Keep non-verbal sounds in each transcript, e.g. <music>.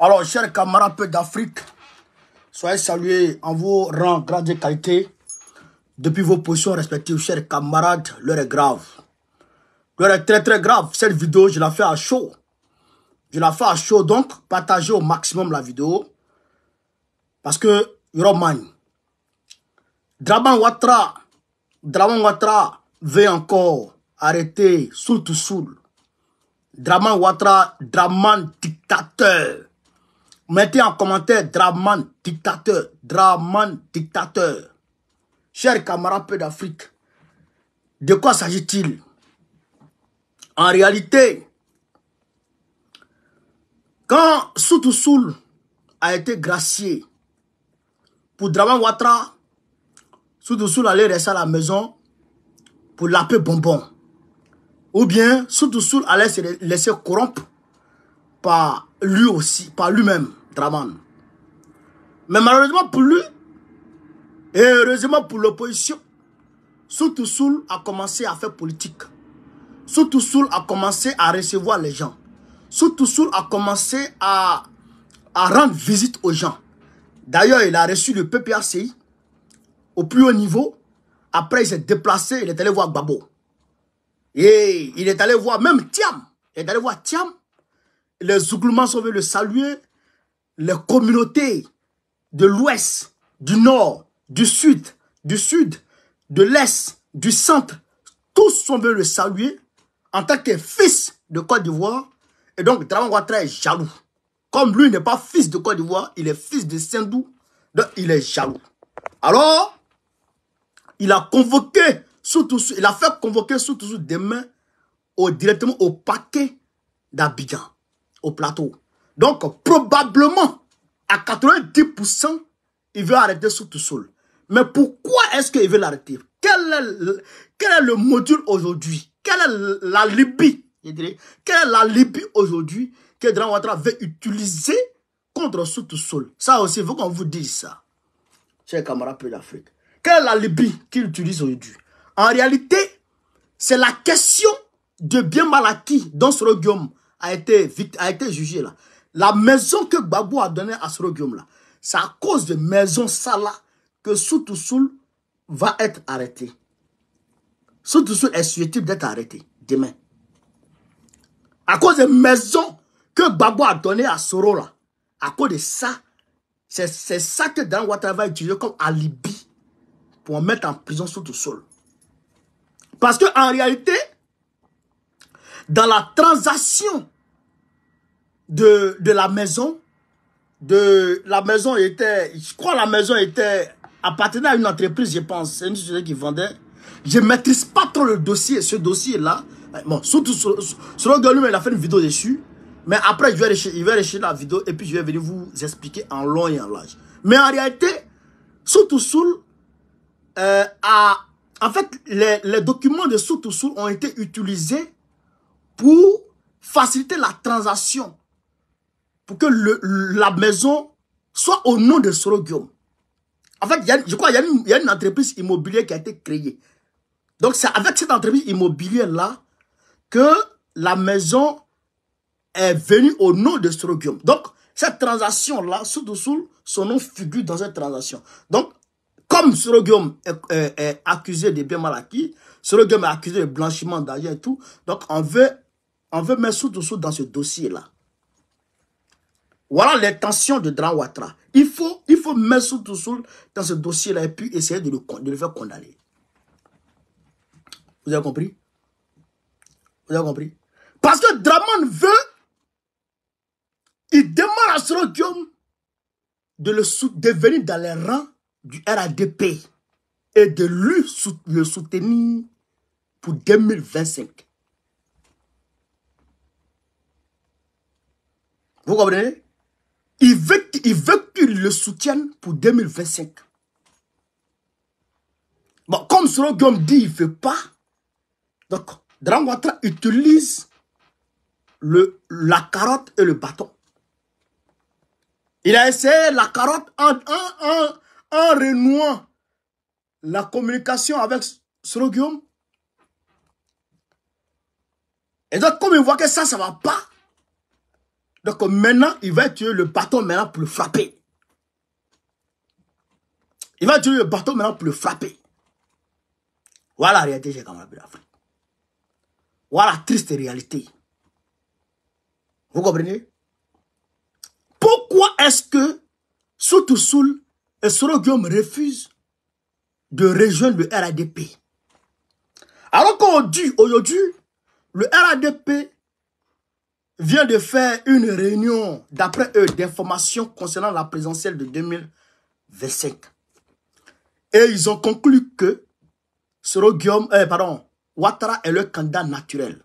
Alors, chers camarades d'Afrique, soyez salués en vos rangs, grades et qualités. Depuis vos positions respectives, chers camarades, l'heure est grave. L'heure est très très grave. Cette vidéo, je la fais à chaud. Je la fais à chaud, donc partagez au maximum la vidéo. Parce que, Romagne, Draman Ouattara, Draman Ouattara veut encore arrêter sous tout Soul. Draman Ouattara, Draman dictateur. Mettez en commentaire Draman, dictateur. Draman, dictateur. Chers camarades d'Afrique, de quoi s'agit-il En réalité, quand Soutoussoul a été gracié pour Draman Ouattara, Soutoussoul allait rester à la maison pour laper bonbon. Ou bien Soutoussoul allait se laisser corrompre par lui aussi, par lui-même. Mais malheureusement pour lui, et heureusement pour l'opposition, Soutoussoul a commencé à faire politique. Soutoussoul a commencé à recevoir les gens. Soutoussoul a commencé à, rendre visite aux gens. D'ailleurs, il a reçu le PPACI au plus haut niveau. Après, il s'est déplacé, il est allé voir Gbabo. Et il est allé voir même Tiam. Il est allé voir Tiam. Les Zougloumans sont venus le saluer les communautés de l'ouest, du nord, du sud, du sud, de l'est, du centre, tous sont venus le saluer en tant que fils de Côte d'Ivoire. Et donc, Draman Ouattara est jaloux. Comme lui n'est pas fils de Côte d'Ivoire, il est fils de Sendou, donc il est jaloux. Alors, il a convoqué, surtout, il a fait convoquer surtout demain au, directement au paquet d'Abidjan, au plateau. Donc, probablement, à 90%, il veut arrêter Soutoussoul. Mais pourquoi est-ce qu'il veut l'arrêter quel, est, le module aujourd'hui Quelle est la Libye je Quelle est la Libye aujourd'hui que Dran veut utiliser contre Soutoussoul Ça aussi, il faut qu'on vous dise ça, chers camarades l'Afrique. Quelle est la Libye qu'il utilise aujourd'hui En réalité, c'est la question de bien mal acquis dont ce Guillaume a été, a été jugé là. La maison que Babou a donnée à Soro Guillaume, là, c'est à cause de maison là que Soutoussoul... va être arrêté. Soutoussoul est susceptible d'être arrêté demain. À cause de maison que Babou a donnée à Soro, là, à cause de ça, c'est ça que Dan Ouattara va utiliser comme alibi pour mettre en prison Soutoussoul... Parce qu'en réalité, dans la transaction de, la maison. De, la maison était, je crois la maison était, appartenait à une entreprise, je pense. C'est une qui vendait. Je ne maîtrise pas trop le dossier, ce dossier-là. Bon, surtout, selon lui il a fait une vidéo dessus. Mais après, je vais, je la vidéo et puis je vais venir vous expliquer en long et en large. Mais en réalité, Soutoussoul euh, a... En fait, les, documents de Soutoussoul ont été utilisés pour faciliter la transaction pour que la maison soit au nom de Soro Guillaume. En fait, je crois qu'il y, a une entreprise immobilière qui a été créée. Donc, c'est avec cette entreprise immobilière-là que la maison est venue au nom de Soro Guillaume. Donc, cette transaction-là, sous dessous, son nom figure dans cette transaction. Donc, comme Soro Guillaume est, accusé de bien mal acquis, Soro Guillaume est accusé de blanchiment d'argent et tout, donc on veut, on veut mettre sous dessous dans ce dossier-là. Voilà l'intention de Dran Il faut, il faut mettre tout dans ce dossier-là et puis essayer de le, faire condamner. Vous avez compris Vous avez compris Parce que Draman veut, il demande à Sorodium de, le de venir dans les rangs du RADP et de lui le soutenir pour 2025. Vous comprenez il veut, il veut qu'il le soutienne pour 2025. comme Soro dit, il ne veut pas. Donc, Drangwatra utilise le, la carotte et le bâton. Il a essayé la carotte en, en, renouant la communication avec Soro Guillaume. Et donc, comme il voit que ça, ça ne va pas, donc maintenant, il va tuer le bâton maintenant pour le frapper. Il va tuer le bâton maintenant pour le frapper. Voilà la réalité, j'ai quand même l'Afrique. Voilà la triste réalité. Vous comprenez Pourquoi est-ce que Soutoussoul et Soro Guillaume refusent de rejoindre le RADP Alors qu'on dit aujourd'hui, le RADP vient de faire une réunion, d'après eux, d'informations concernant la présidentielle de 2025. Et ils ont conclu que Soro Guillaume, euh, Ouattara est leur candidat naturel.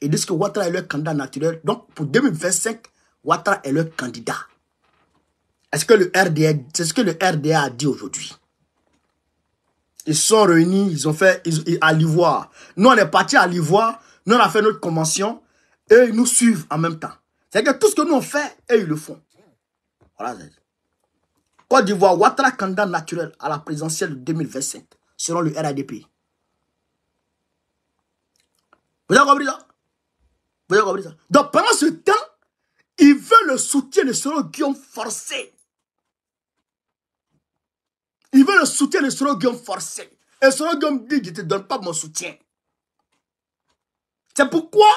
Ils disent que Ouattara est leur candidat naturel. Donc, pour 2025, Ouattara est leur candidat. Est-ce que le RDA, c'est ce que le RDA a dit aujourd'hui? Ils sont réunis, ils ont fait ils, à l'Ivoire. Nous, on est parti à l'Ivoire, nous, on a fait notre convention. Et ils nous suivent en même temps. C'est que tout ce que nous on fait, et ils le font. Voilà. Côte d'Ivoire, Ouattara candidat naturel à la présidentielle de 2025, selon le RADP. Vous avez compris ça Vous avez compris ça Donc pendant ce temps, ils veulent le soutien de Soro Guillaume forcé. Ils veulent le soutien de Soro Guillaume forcé. Et Soro Guillaume dit, je ne te donne pas mon soutien. C'est pourquoi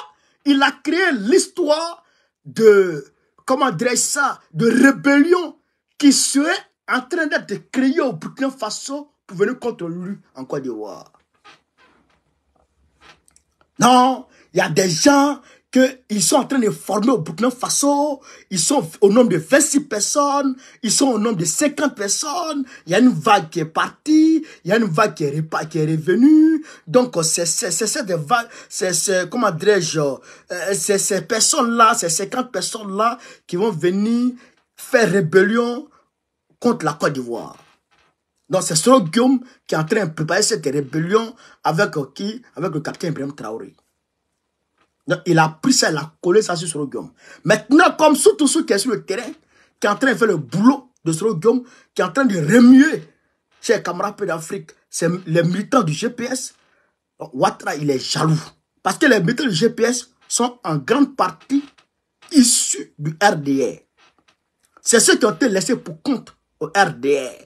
il a créé l'histoire de, comment dirais ça, de rébellion qui serait en train d'être créée au Burkina Faso pour venir contre lui en Côte d'Ivoire. Non, il y a des gens, ils sont en train de former au Burkina Faso. Ils sont au nombre de 26 personnes. Ils sont au nombre de 50 personnes. Il y a une vague qui est partie. Il y a une vague qui est, qui est revenue. Donc, euh, c'est cette vague, c'est, comment dirais-je, euh, c'est ces personnes-là, ces 50 personnes-là qui vont venir faire rébellion contre la Côte d'Ivoire. Donc, c'est ce Guillaume qui est en train de préparer cette rébellion avec euh, qui? Avec le capitaine Ibrahim Traoré il a pris ça, il a collé ça sur Soro Maintenant, comme surtout ceux qui sont sur le terrain, qui est en train de faire le boulot de ce Guillaume, qui est en train de remuer chez camarades d'Afrique, c'est les militants du GPS. Ouattara, il est jaloux. Parce que les militants du GPS sont en grande partie issus du RDR. C'est ceux qui ont été laissés pour compte au RDR.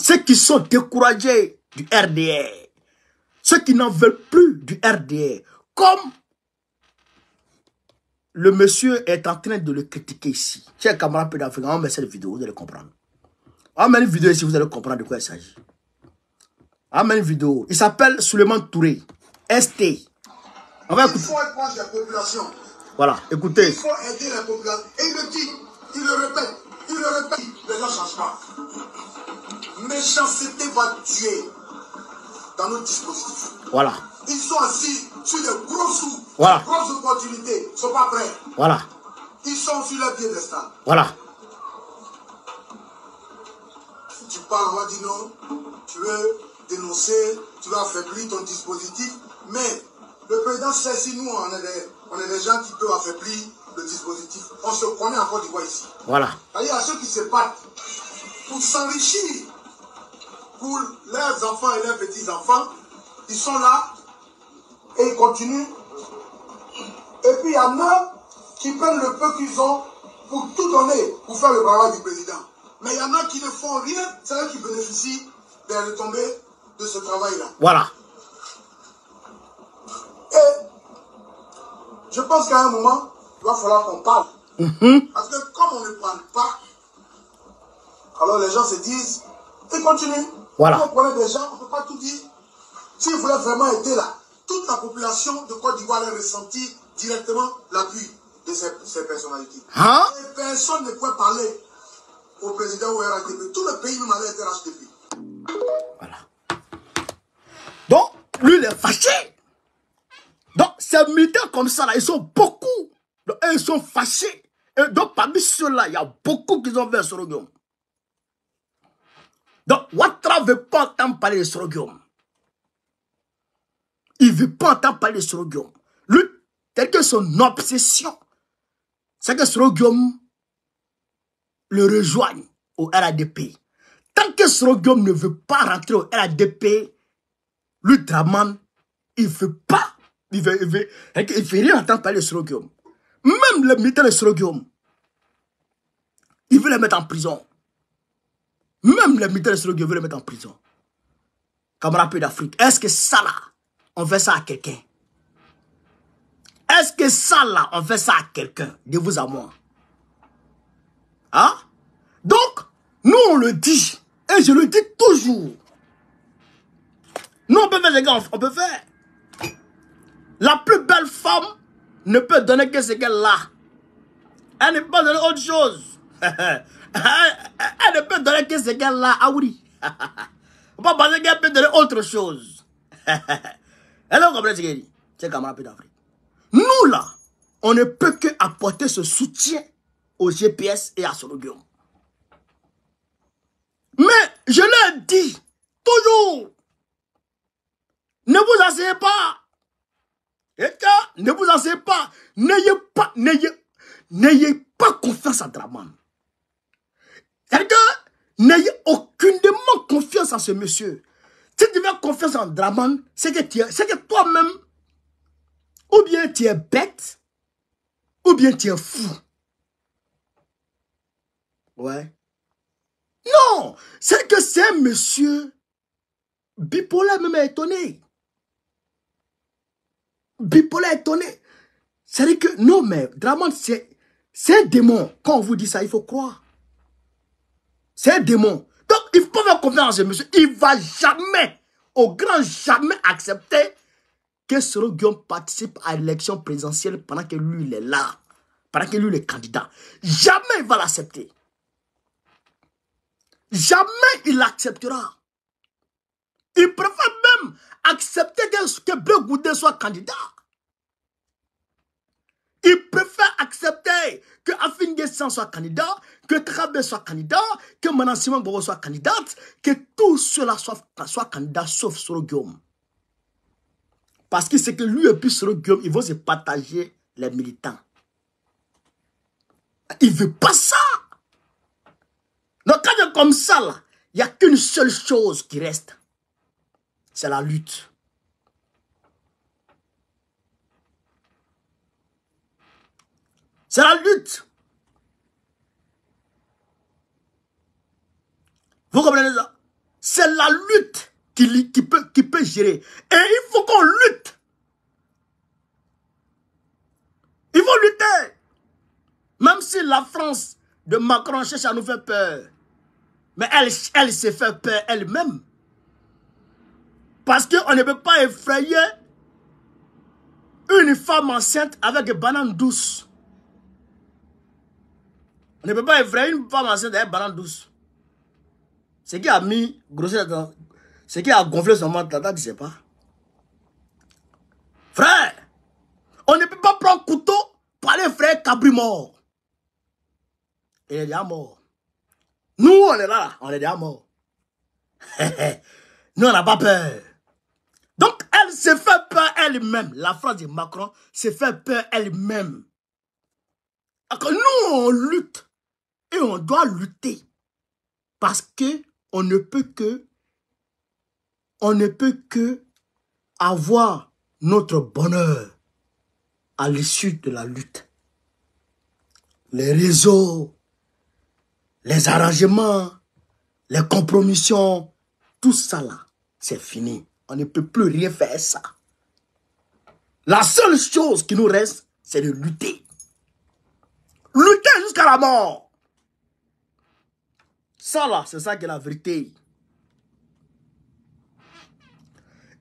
Ceux qui sont découragés du RDR. Ceux qui n'en veulent plus du RDA. Comme le monsieur est en train de le critiquer ici. Chers camarades pédophiles, on met cette vidéo, vous allez comprendre. On met une vidéo ici, vous allez comprendre de quoi il s'agit. On met une vidéo. Il s'appelle Suleiman Touré. ST. On va écouter. Il faut être la population. Voilà, écoutez. Il faut aider la population. Et il le dit, il le répète, il le répète. Mais ça ne change pas. Méchanceté va tuer dans nos dispositifs. Voilà. Ils sont assis sur des gros sous voilà. Les opportunités ne sont pas prêts. Voilà. Ils sont sur de piédestal. Voilà. Si tu parles, on va non. Tu veux dénoncer, tu veux affaiblir ton dispositif. Mais le président sait si nous, on est des, on est gens qui peuvent affaiblir le dispositif. On se connaît en Côte d'Ivoire ici. Voilà. y a ceux qui se battent pour s'enrichir, pour leurs enfants et leurs petits-enfants, ils sont là et ils continuent et puis il y en a qui prennent le peu qu'ils ont pour tout donner, pour faire le travail du président. Mais il y en a qui ne font rien, c'est eux qui bénéficient des retombées de ce travail-là. Voilà. Et je pense qu'à un moment, il va falloir qu'on parle. Mhm. Parce que comme on ne parle pas, alors les gens se disent, et continue. Voilà. on connaît des gens, on ne peut pas tout dire. vous voulaient vraiment aider là, toute la population de Côte d'Ivoire est ressentie directement l'appui de ces, ces personnalités. Et hein? personne ne peut parler au président ou RHDP. Tout le pays nous allait de racheté. Voilà. Donc, lui, il est fâché. Donc, ces militants comme ça, là, ils sont beaucoup. ils sont fâchés. Et donc, parmi ceux-là, il y a beaucoup qui ont un Sorogium. Donc, Wattra ne veut pas entendre parler de Sorogium. Il ne veut pas entendre parler de Sorogium. Lui, telle que son obsession, c'est que Srogium le rejoigne au RADP. Tant que Srogium ne veut pas rentrer au RADP, l'ultraman, il ne veut pas, il veut, il veut, rien entendre parler de Srogium. Même le militaire de Srogium, il veut le mettre en prison. Même le militaire de Srogium veut le mettre en prison. Camarade d'Afrique, est-ce que ça là, on fait ça à quelqu'un est-ce que ça, là, on fait ça à quelqu'un, de vous à moi Hein Donc, nous, on le dit. Et je le dis toujours. Nous, on peut faire ce qu'on peut faire. La plus belle femme ne peut donner que ce qu'elle a. Elle ne peut pas donner autre chose. <laughs> elle, ne peut donner que ce qu'elle a. Ah oui. <laughs> on peut pas penser qu'elle peut donner autre chose. <laughs> Elle vous compris ce qu'elle dit C'est peu d'Afrique. Nous, là, on ne peut que apporter ce soutien au GPS et à Sologion. Mais je leur dis, toujours, ne vous asseyez pas. ne vous asseyez pas. N'ayez pas, n'ayez, pas confiance en Draman. Et aucune n'ayez aucunement confiance en ce monsieur. Si tu veux confiance en Draman, c'est que, c'est que toi-même, ou bien tu es bête, ou bien tu es fou. Ouais. Non, c'est que c'est monsieur bipolaire même étonné. Bipolaire étonné. C'est-à-dire que, non mais, Draman, c'est un démon. Quand on vous dit ça, il faut croire. C'est un démon. Donc, il faut faire confiance monsieur. Il va jamais, au grand jamais, accepter que Soro Guillaume participe à l'élection présidentielle pendant que lui, il est là, pendant que lui, il est candidat. Jamais il va l'accepter. Jamais il l'acceptera. Il préfère même accepter que, que soit candidat. Il préfère accepter que Afin soit candidat, que Trabe soit candidat, que Simon Bogo soit candidate, que tout cela soit, soit candidat sauf Soro Guillaume. Parce que c'est que lui et puis sur Guillaume, ils vont se partager les militants. Il ne veut pas ça. Donc quand il est comme ça, il n'y a qu'une seule chose qui reste. C'est la lutte. C'est la lutte. Vous comprenez ça C'est la lutte qui, peut, qui peut gérer. Et il faut qu'on lutte. Il faut lutter. Même si la France de Macron cherche à nous faire peur. Mais elle, elle se fait peur elle-même. Parce qu'on ne peut pas effrayer une femme enceinte avec des bananes douces. On ne peut pas effrayer une femme enceinte avec des bananes douces. C'est qui a mis grossesse dans, ce qui a gonflé son ventre, là ne sais pas. Frère, on ne peut pas prendre couteau pour aller frère Cabri mort. Il est déjà mort. Nous, on est là, on est déjà mort. <laughs> Nous, on n'a pas peur. Donc, elle se fait peur elle-même. La phrase de Macron se fait peur elle-même. Nous, on lutte. Et on doit lutter. Parce qu'on ne peut que on ne peut que avoir notre bonheur à l'issue de la lutte. Les réseaux, les arrangements, les compromissions, tout ça là, c'est fini. On ne peut plus rien faire ça. La seule chose qui nous reste, c'est de lutter. Lutter jusqu'à la mort. Ça là, c'est ça qui est la vérité.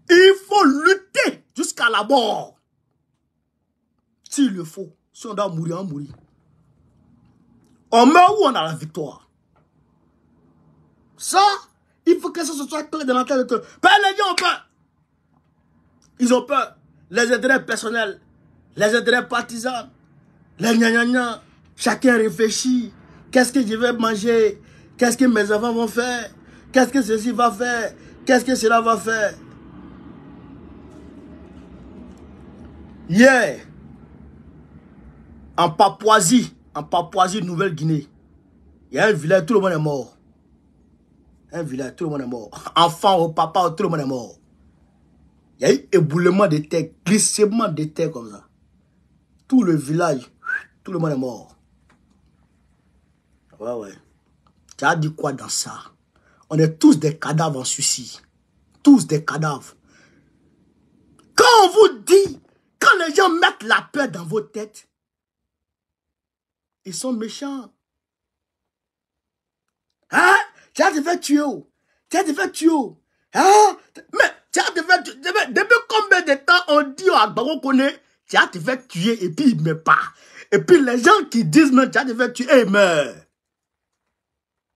Il faut lutter jusqu'à la mort. S'il le faut, si on doit mourir, on mourit. On meurt ou on a la victoire. Ça, il faut que ça se soit dans la tête de tout. les gens ont peur. Ils ont peur. Les intérêts personnels, les intérêts partisans, les gna Chacun réfléchit. Qu'est-ce que je vais manger Qu'est-ce que mes enfants vont faire Qu'est-ce que ceci va faire Qu'est-ce que cela va faire Hier, en Papouasie, en Papouasie, Nouvelle-Guinée, il y a un village, tout le monde est mort. Un village, tout le monde est mort. Enfant au papa, tout le monde est mort. Il y a eu éboulement de terre, glissement de terre comme ça. Tout le village, tout le monde est mort. Ouais, ouais. Tu as dit quoi dans ça On est tous des cadavres en suicide. Tous des cadavres. Quand on vous dit quand les gens mettent la peur dans vos têtes, ils sont méchants. Hein? Tu as fait tuer. Tu as fait tuer. Hein? Mais tu as fait tuer. Depuis combien de temps on dit à Baro tu as fait tuer et puis il ne meurt pas. Et puis les gens qui disent non, tu as fait tuer, ils meurent.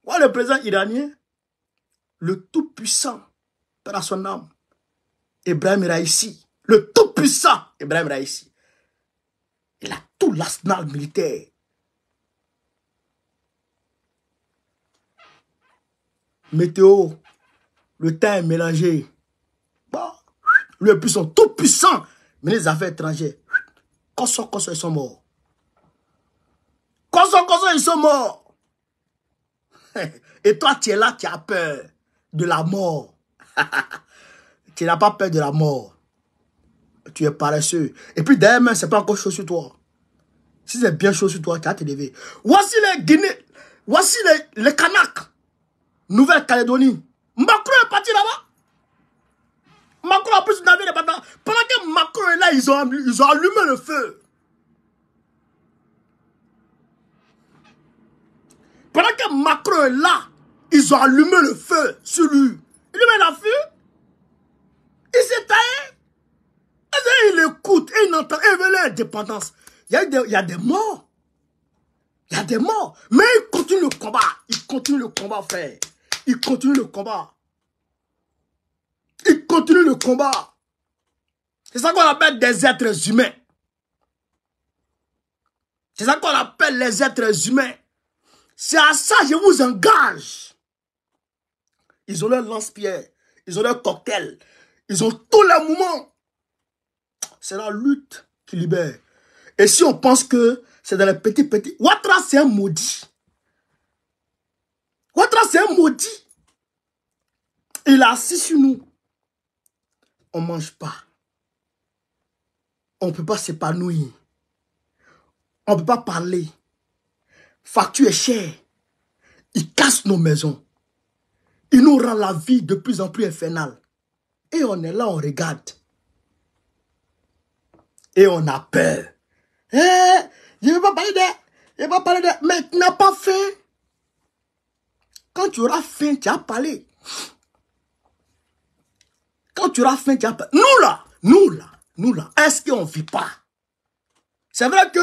Voilà le président iranien, le tout-puissant, par son âme, Ibrahim Raisi, le tout-puissant, Ibrahim Raïsi. Il a tout l'arsenal militaire. Météo, le temps est mélangé. Bon, lui est puissant, tout puissant. mais les affaires étrangères, Koso, ils sont morts. ils sont morts. <laughs> Et toi, tu es là, tu as peur de la mort. <laughs> tu n'as pas peur de la mort tu es paresseux. Et puis derrière ce c'est pas encore chaud sur toi. Si c'est bien chaud sur toi, tu as te lever. Voici les Guinées. Voici les, les Kanaks. Nouvelle-Calédonie. Macron est parti là-bas. Macron a pris son avion Pendant que Macron est là, ils ont, ils ont allumé le feu. Pendant que Macron est là, ils ont allumé le feu sur lui. Il lui met la feu. Il s'est taillé une il eh, l'indépendance. Il y, a des, y a des morts. Il y a des morts. Mais ils continuent le combat. Ils continuent le combat, frère. Ils continuent le combat. Ils continuent le combat. C'est ça qu'on appelle des êtres humains. C'est ça qu'on appelle les êtres humains. C'est à ça que je vous engage. Ils ont leur lance-pierre. Ils ont leur cocktail. Ils ont tous les moments c'est la lutte qui libère. Et si on pense que c'est dans les petits, petits... Ouattara, c'est un maudit. Ouattara, c'est un maudit. Il est assis sur nous. On ne mange pas. On ne peut pas s'épanouir. On ne peut pas parler. Facture est chère. Il casse nos maisons. Il nous rend la vie de plus en plus infernale. Et on est là, on regarde et on appelle. peur. Eh, je ne vais pas parler de... Je vais parler de... Mais tu n'as pas faim. Quand tu auras faim, tu as parlé. Quand tu auras faim, tu as parlé. Nous là, nous là, nous là, est-ce qu'on ne vit pas C'est vrai que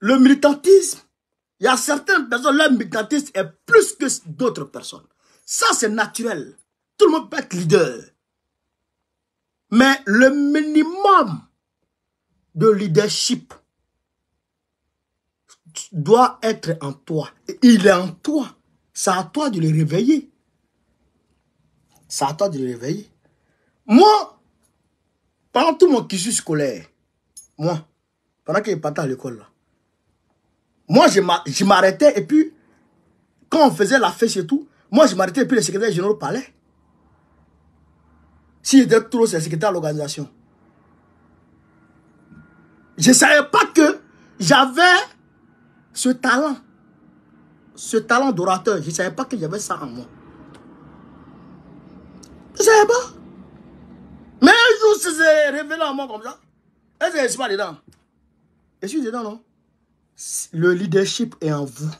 le militantisme, il y a certaines personnes, le militantisme est plus que d'autres personnes. Ça, c'est naturel. Tout le monde peut être leader. Mais le minimum de leadership doit être en toi. Il est en toi. C'est à toi de le réveiller. C'est à toi de le réveiller. Moi, pendant tout mon cursus scolaire, moi, pendant que je à l'école, moi, je m'arrêtais et puis, quand on faisait la fête et tout, moi, je m'arrêtais et puis le secrétaire général parlait. Si j'étais trop, le secrétaire à l'organisation. Je ne savais pas que j'avais ce talent. Ce talent d'orateur. Je ne savais pas que j'avais ça en moi. Je ne savais pas. Mais un jour, c'est révélé en moi comme ça. Et je suis pas dedans. Je suis dedans, non Le leadership est en vous.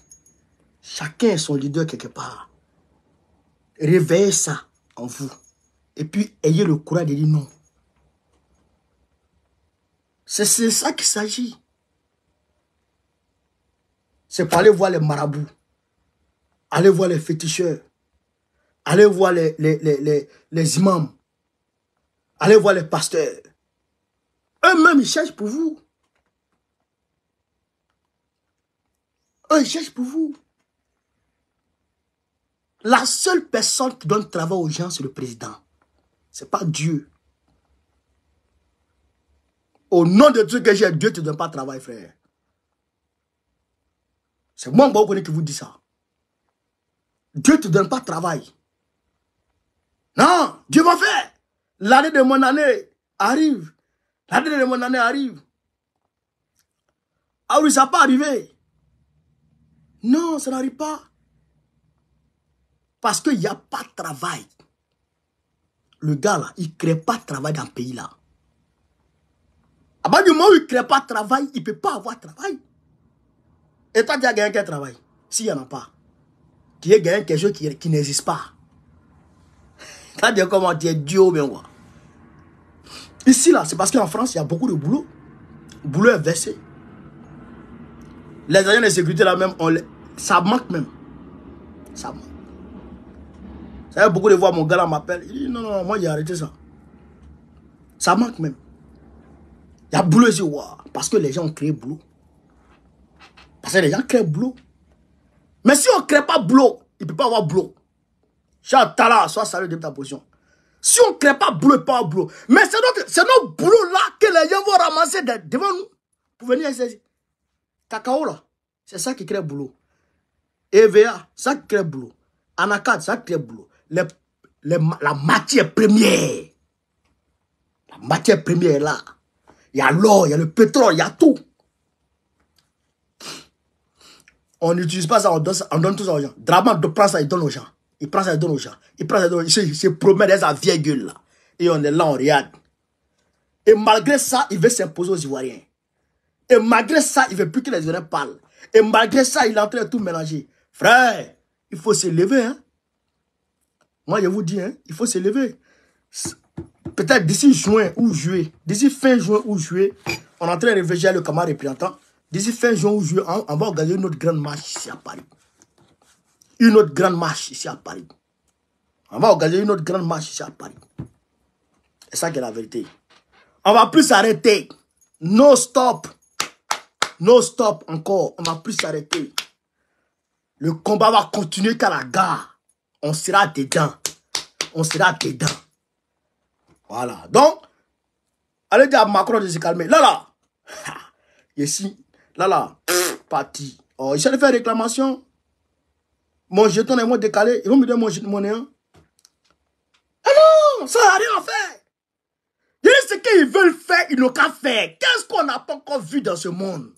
Chacun est son leader quelque part. Réveillez ça en vous. Et puis, ayez le courage de dire non. C'est ça qu'il s'agit. C'est pour aller voir les marabouts, aller voir les féticheurs, aller voir les, les, imams, aller voir les pasteurs. Eux-mêmes, ils cherchent pour vous. Eux, ils cherchent pour vous. La seule personne qui donne travail aux gens, c'est le président. C'est pas Dieu. Au nom de Dieu que j'ai, Dieu ne te donne pas de travail, frère. C'est moi, qui vous dit ça. Dieu ne te donne pas de travail. Non, Dieu va faire. L'année de mon année arrive. L'année de mon année arrive. Ah oui, ça n'a pas arrivé. Non, ça n'arrive pas. Parce qu'il n'y a pas de travail. Le gars là, il ne crée pas de travail dans le pays là. À partir du moment où il ne crée pas de travail, il ne peut pas avoir de travail. Et toi, tu as gagné quel travail S'il n'y en a pas. Tu as gagné quelque chose qui, n'existe pas. Tu as dit comment tu es Dieu bien Ici, là, c'est parce qu'en France, il y a beaucoup de boulot. boulot est versé. Les agents de sécurité, là, même, ça manque même. Ça manque. Ça a beaucoup de fois mon gars, m'appelle. Il dit, non, non, moi, j'ai arrêté ça. Ça manque même. Il y a Blue c'est War. Parce que les gens ont créé boulot. Parce que les gens créent boulot. Mais si on ne crée pas boulot, il ne peut pas avoir Blue. Charles sois salut de ta position. Si on ne crée pas boulot, il ne peut pas avoir boulot. Mais c'est notre, c'est là que les gens vont ramasser devant nous pour venir essayer. Cacao là, c'est ça qui crée boulot. EVA, ça qui crée boulot. Anakad, ça qui crée boulot Les, la matière première. La matière première est là il y a l'or, il y a le pétrole, il y a tout. On n'utilise pas ça, on donne, tout ça aux gens. Draman prend ça, il donne aux gens. Il prend ça, il donne aux gens. Il prend ça, il donne aux gens. se, promet dans sa vieille gueule. Là. Et on est là, on regarde. Et malgré ça, il veut s'imposer aux Ivoiriens. Et malgré ça, il veut plus que les Ivoiriens parlent. Et malgré ça, il est en train de tout mélanger. Frère, il faut se lever. Hein. Moi, je vous dis, hein, il faut se lever peut-être d'ici juin ou juillet, d'ici fin juin ou juillet, on est en train de réveiller le camarade représentant. D'ici fin juin ou juillet, on, va organiser une autre grande marche ici à Paris. Une autre grande marche ici à Paris. On va organiser une autre grande marche ici à Paris. C'est ça qui est la vérité. On va plus s'arrêter. No stop. No stop encore. On va plus s'arrêter. Le combat va continuer qu'à la gare. On sera dedans. On sera dedans. Voilà. Donc, allez dire à Macron de se calmer. Là, là. Ici. Là, là. Parti. Oh, il s'est faire réclamation. Mon jeton est moins décalé. Ils vont me donner mon jeton monnaie. Hein. Ah non, ça n'a rien à faire. ce qu'ils veulent faire, ils n'ont qu'à faire. Qu'est-ce qu'on n'a pas encore vu dans ce monde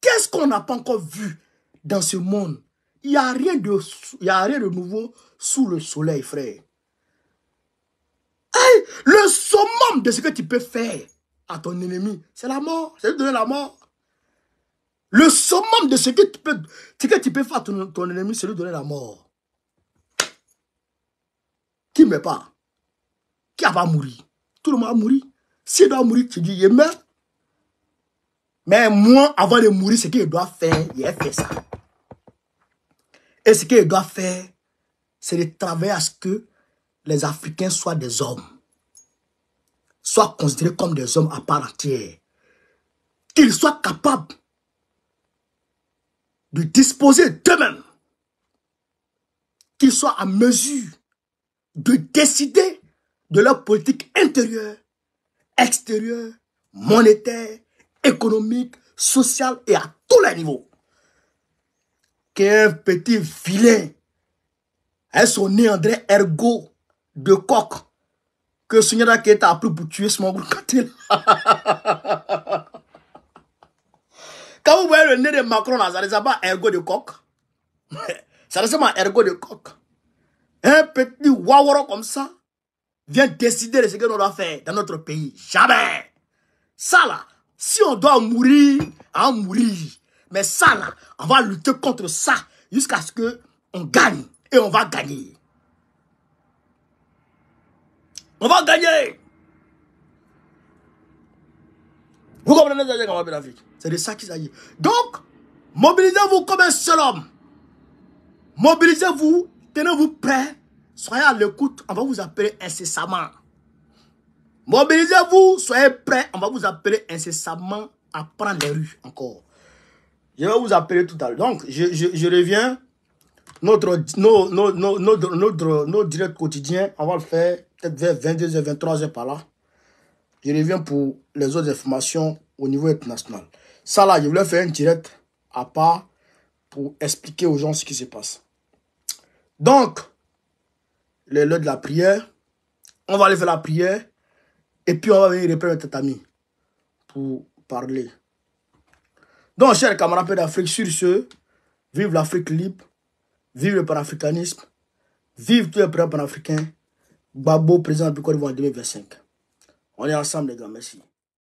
Qu'est-ce qu'on n'a pas encore vu dans ce monde Il n'y a, a rien de nouveau sous le soleil, frère le summum de ce que tu peux faire à ton ennemi, c'est la mort. C'est lui donner la mort. Le summum de ce que tu peux, ce que tu peux faire à ton, ennemi, c'est lui donner la mort. Qui ne meurt pas Qui va mourir Tout le monde va mourir. S'il doit mourir, tu dis, il meurt. Mais moi, avant de mourir, ce qu'il doit faire, il a fait ça. Et ce qu'il doit faire, c'est de travailler à ce que les Africains soient des hommes soient considérés comme des hommes à part entière. Qu'ils soient capables de disposer d'eux-mêmes. Qu'ils soient à mesure de décider de leur politique intérieure, extérieure, monétaire, économique, sociale et à tous les niveaux. Qu'un petit filet est son André Ergo de coq que ce pas Keita a pris pour tuer ce mon quand Quand vous voyez le nez de Macron là, ça ressemble à ergo de coq. <laughs> ça ressemble à ergo de coq. Un petit waworo comme ça vient décider de ce que nous doit faire dans notre pays. Jamais. Ça là, si on doit mourir, on mourir. Mais ça là, on va lutter contre ça jusqu'à ce qu'on gagne. Et on va gagner. On va gagner. Vous comprenez va la C'est de ça qu'il s'agit. Donc, mobilisez-vous comme un seul homme. Mobilisez-vous, tenez-vous prêts, soyez à l'écoute, on va vous appeler incessamment. Mobilisez-vous, soyez prêts, on va vous appeler incessamment à prendre les rues encore. Je vais vous appeler tout à l'heure. Donc, je, reviens. Notre, notre direct quotidien, on va le faire peut-être vers 22h, 23h par là. Je reviens pour les autres informations au niveau international. Ça là, je voulais faire un direct à part pour expliquer aux gens ce qui se passe. Donc, le de la prière, on va aller faire la prière et puis on va venir répondre à ami pour parler. Donc, chers camarades d'Afrique, sur ce, vive l'Afrique libre, vive le panafricanisme, vive tous les prêts panafricains. Babo, président du Côte d'Ivoire en 2025. On est ensemble, les gars. Merci.